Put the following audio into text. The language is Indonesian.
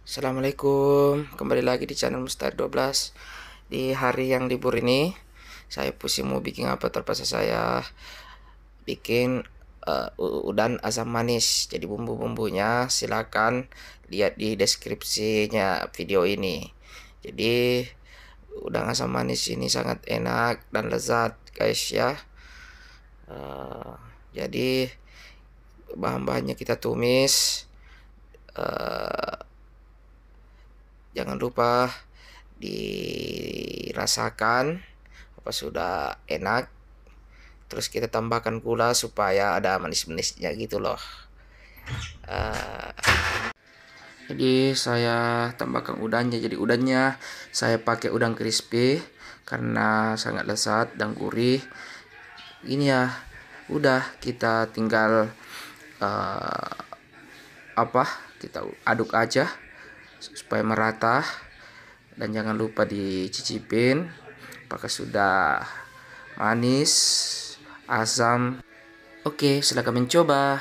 Assalamualaikum Kembali lagi di channel Mustahil 12 Di hari yang libur ini Saya pusing mau bikin apa Terpaksa saya bikin eh, uh, Udang asam manis Jadi bumbu-bumbunya silakan Lihat di deskripsinya video ini Jadi Udang asam manis ini sangat enak Dan lezat guys ya uh, Jadi Bahan-bahannya kita tumis eh, jangan lupa dirasakan apa sudah enak terus kita tambahkan gula supaya ada manis-manisnya gitu loh uh, jadi saya tambahkan udangnya. jadi udangnya saya pakai udang crispy karena sangat lezat dan gurih ini ya udah kita tinggal uh, apa kita aduk aja supaya merata dan jangan lupa dicicipin apakah sudah manis asam oke silahkan mencoba